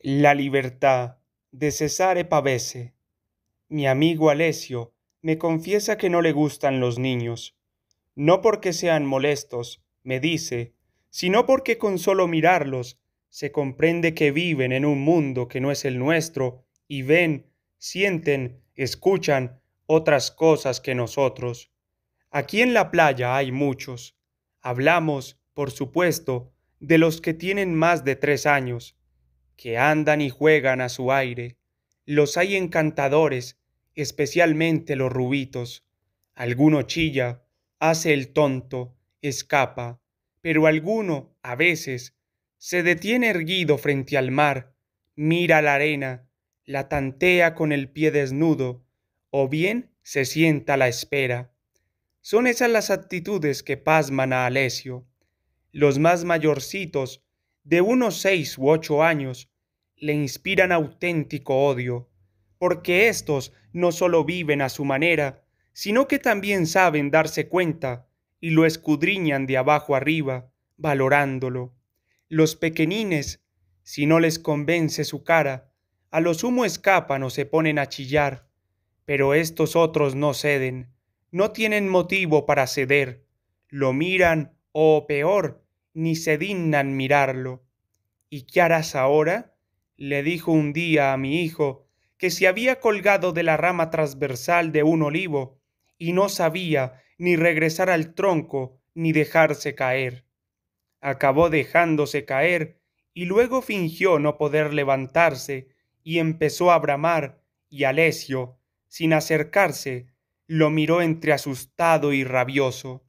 La libertad de Cesare Pavese. Mi amigo Alesio me confiesa que no le gustan los niños. No porque sean molestos, me dice, sino porque con solo mirarlos se comprende que viven en un mundo que no es el nuestro y ven, sienten, escuchan otras cosas que nosotros. Aquí en la playa hay muchos. Hablamos, por supuesto, de los que tienen más de tres años, que andan y juegan a su aire. Los hay encantadores, especialmente los rubitos. Alguno chilla, hace el tonto, escapa, pero alguno, a veces, se detiene erguido frente al mar, mira la arena, la tantea con el pie desnudo, o bien se sienta a la espera. Son esas las actitudes que pasman a Alesio. Los más mayorcitos de unos seis u ocho años le inspiran auténtico odio, porque éstos no solo viven a su manera, sino que también saben darse cuenta y lo escudriñan de abajo arriba, valorándolo. Los pequeñines, si no les convence su cara, a lo sumo escapan o se ponen a chillar, pero estos otros no ceden, no tienen motivo para ceder, lo miran o peor, ni se dignan mirarlo. ¿Y qué harás ahora? le dijo un día a mi hijo, que se había colgado de la rama transversal de un olivo, y no sabía ni regresar al tronco ni dejarse caer. Acabó dejándose caer, y luego fingió no poder levantarse, y empezó a bramar, y Alesio, sin acercarse, lo miró entre asustado y rabioso.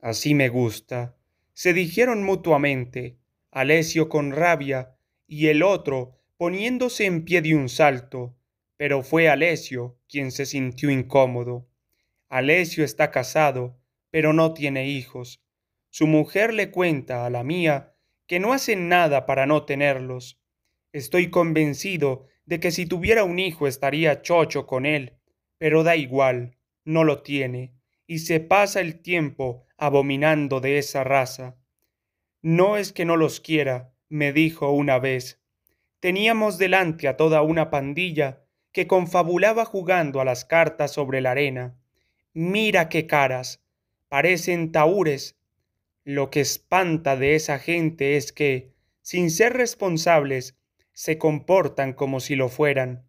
Así me gusta, se dijeron mutuamente, Alesio con rabia y el otro poniéndose en pie de un salto, pero fue Alesio quien se sintió incómodo. Alesio está casado, pero no tiene hijos. Su mujer le cuenta a la mía que no hacen nada para no tenerlos. Estoy convencido de que si tuviera un hijo estaría chocho con él, pero da igual, no lo tiene y se pasa el tiempo abominando de esa raza. No es que no los quiera, me dijo una vez. Teníamos delante a toda una pandilla que confabulaba jugando a las cartas sobre la arena. Mira qué caras, parecen taúres. Lo que espanta de esa gente es que, sin ser responsables, se comportan como si lo fueran.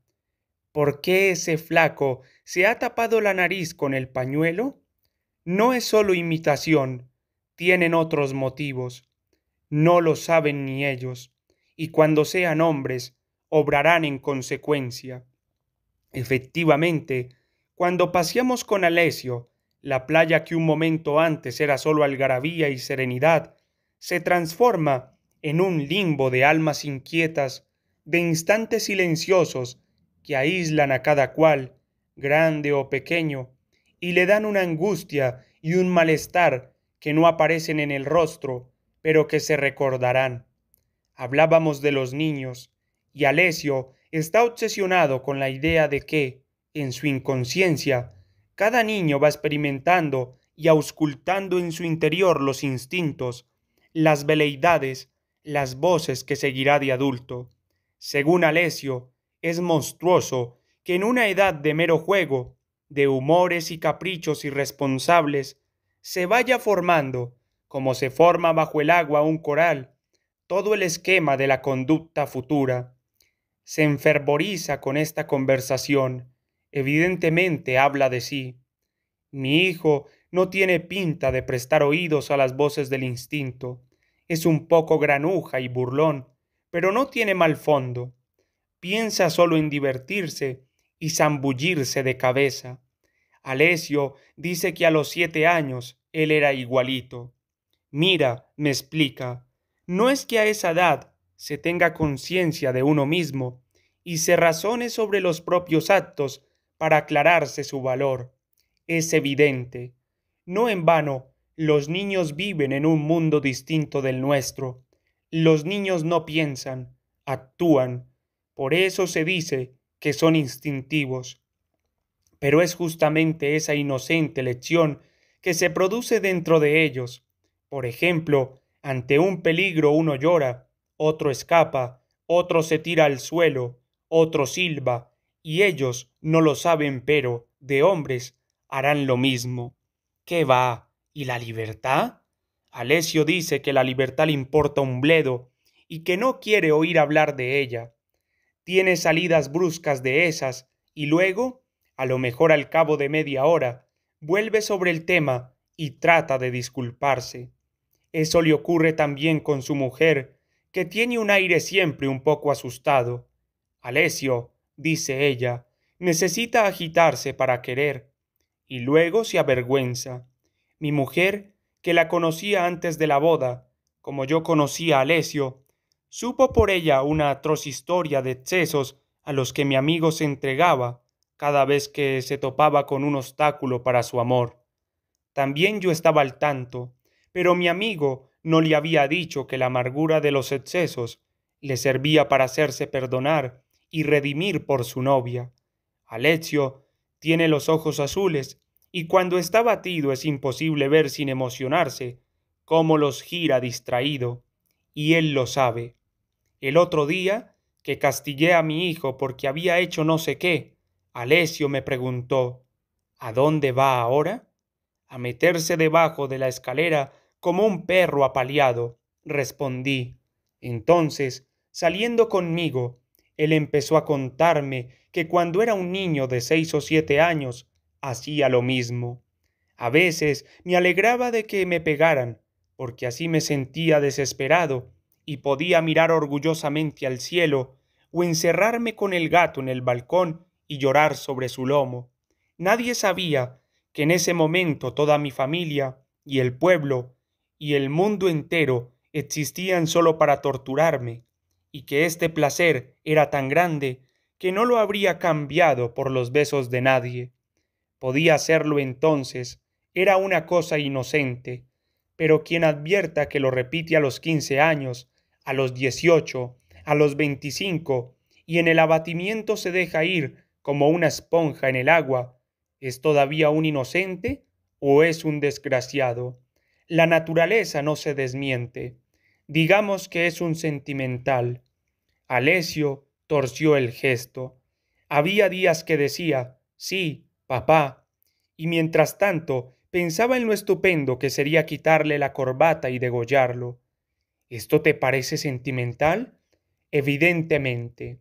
¿Por qué ese flaco se ha tapado la nariz con el pañuelo? no es solo imitación, tienen otros motivos. No lo saben ni ellos, y cuando sean hombres, obrarán en consecuencia. Efectivamente, cuando paseamos con Alesio, la playa que un momento antes era solo algarabía y serenidad, se transforma en un limbo de almas inquietas, de instantes silenciosos que aíslan a cada cual, grande o pequeño, y le dan una angustia y un malestar que no aparecen en el rostro, pero que se recordarán. Hablábamos de los niños, y Alesio está obsesionado con la idea de que, en su inconsciencia, cada niño va experimentando y auscultando en su interior los instintos, las veleidades, las voces que seguirá de adulto. Según Alesio, es monstruoso que en una edad de mero juego de humores y caprichos irresponsables, se vaya formando, como se forma bajo el agua un coral, todo el esquema de la conducta futura. Se enfervoriza con esta conversación, evidentemente habla de sí. Mi hijo no tiene pinta de prestar oídos a las voces del instinto. Es un poco granuja y burlón, pero no tiene mal fondo. Piensa solo en divertirse y zambullirse de cabeza. Alesio dice que a los siete años él era igualito. Mira, me explica, no es que a esa edad se tenga conciencia de uno mismo y se razone sobre los propios actos para aclararse su valor. Es evidente. No en vano, los niños viven en un mundo distinto del nuestro. Los niños no piensan, actúan. Por eso se dice que son instintivos. Pero es justamente esa inocente lección que se produce dentro de ellos. Por ejemplo, ante un peligro uno llora, otro escapa, otro se tira al suelo, otro silba, y ellos no lo saben, pero de hombres harán lo mismo. ¿Qué va? ¿Y la libertad? Alesio dice que la libertad le importa un bledo y que no quiere oír hablar de ella tiene salidas bruscas de esas, y luego, a lo mejor al cabo de media hora, vuelve sobre el tema y trata de disculparse. Eso le ocurre también con su mujer, que tiene un aire siempre un poco asustado. Alesio, dice ella, necesita agitarse para querer, y luego se avergüenza. Mi mujer, que la conocía antes de la boda, como yo conocía a Alesio, Supo por ella una atroz historia de excesos a los que mi amigo se entregaba cada vez que se topaba con un obstáculo para su amor. También yo estaba al tanto, pero mi amigo no le había dicho que la amargura de los excesos le servía para hacerse perdonar y redimir por su novia. Alexio tiene los ojos azules y cuando está batido es imposible ver sin emocionarse cómo los gira distraído, y él lo sabe el otro día que castigué a mi hijo porque había hecho no sé qué, Alesio me preguntó ¿A dónde va ahora? A meterse debajo de la escalera como un perro apaleado, respondí. Entonces, saliendo conmigo, él empezó a contarme que cuando era un niño de seis o siete años, hacía lo mismo. A veces me alegraba de que me pegaran, porque así me sentía desesperado y podía mirar orgullosamente al cielo o encerrarme con el gato en el balcón y llorar sobre su lomo. Nadie sabía que en ese momento toda mi familia y el pueblo y el mundo entero existían sólo para torturarme, y que este placer era tan grande que no lo habría cambiado por los besos de nadie. Podía hacerlo entonces, era una cosa inocente, pero quien advierta que lo repite a los quince años a los 18, a los 25, y en el abatimiento se deja ir como una esponja en el agua, ¿es todavía un inocente o es un desgraciado? La naturaleza no se desmiente. Digamos que es un sentimental. Alesio torció el gesto. Había días que decía, sí, papá, y mientras tanto pensaba en lo estupendo que sería quitarle la corbata y degollarlo. ¿Esto te parece sentimental? Evidentemente.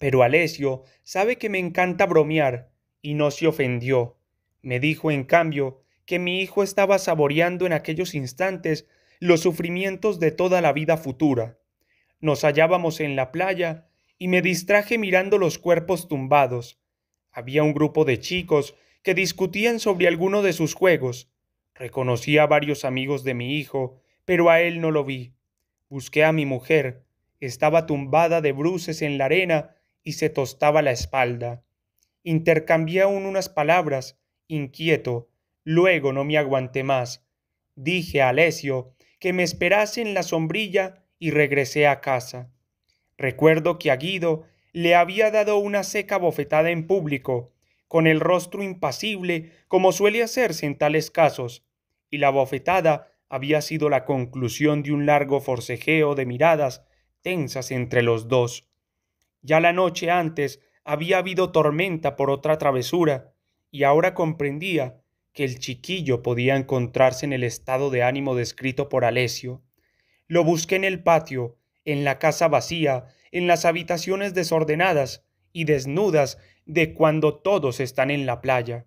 Pero Alesio sabe que me encanta bromear, y no se ofendió. Me dijo, en cambio, que mi hijo estaba saboreando en aquellos instantes los sufrimientos de toda la vida futura. Nos hallábamos en la playa y me distraje mirando los cuerpos tumbados. Había un grupo de chicos que discutían sobre alguno de sus juegos. Reconocí a varios amigos de mi hijo pero a él no lo vi. Busqué a mi mujer. Estaba tumbada de bruces en la arena y se tostaba la espalda. Intercambié aún unas palabras, inquieto. Luego no me aguanté más. Dije a Alesio que me esperase en la sombrilla y regresé a casa. Recuerdo que a Guido le había dado una seca bofetada en público, con el rostro impasible como suele hacerse en tales casos, y la bofetada había sido la conclusión de un largo forcejeo de miradas tensas entre los dos. Ya la noche antes había habido tormenta por otra travesura, y ahora comprendía que el chiquillo podía encontrarse en el estado de ánimo descrito por Alesio. Lo busqué en el patio, en la casa vacía, en las habitaciones desordenadas y desnudas de cuando todos están en la playa.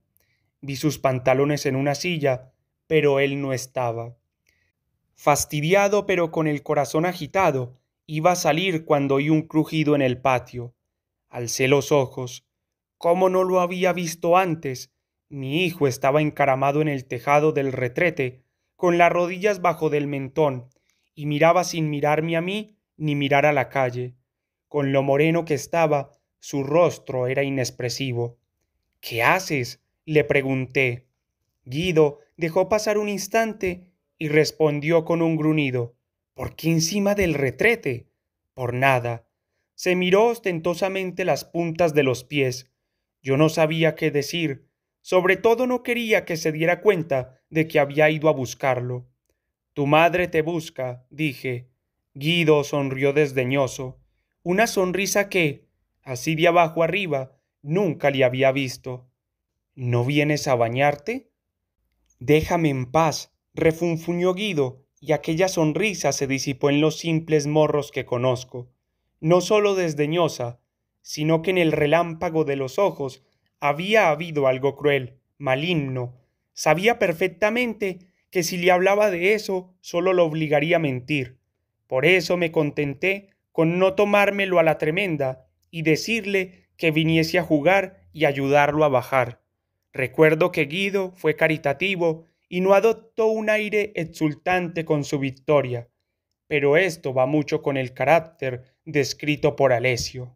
Vi sus pantalones en una silla, pero él no estaba fastidiado pero con el corazón agitado, iba a salir cuando oí un crujido en el patio. Alcé los ojos. ¿Cómo no lo había visto antes? Mi hijo estaba encaramado en el tejado del retrete, con las rodillas bajo del mentón, y miraba sin mirarme a mí ni mirar a la calle. Con lo moreno que estaba, su rostro era inexpresivo. ¿Qué haces? le pregunté. Guido dejó pasar un instante y respondió con un gruñido ¿Por qué encima del retrete? Por nada. Se miró ostentosamente las puntas de los pies. Yo no sabía qué decir, sobre todo no quería que se diera cuenta de que había ido a buscarlo. Tu madre te busca, dije. Guido sonrió desdeñoso, una sonrisa que, así de abajo arriba, nunca le había visto. ¿No vienes a bañarte? Déjame en paz, refunfuñó Guido, y aquella sonrisa se disipó en los simples morros que conozco, no sólo desdeñosa, sino que en el relámpago de los ojos había habido algo cruel, maligno. Sabía perfectamente que si le hablaba de eso sólo lo obligaría a mentir. Por eso me contenté con no tomármelo a la tremenda y decirle que viniese a jugar y ayudarlo a bajar. Recuerdo que Guido fue caritativo y no adoptó un aire exultante con su victoria, pero esto va mucho con el carácter descrito por Alesio.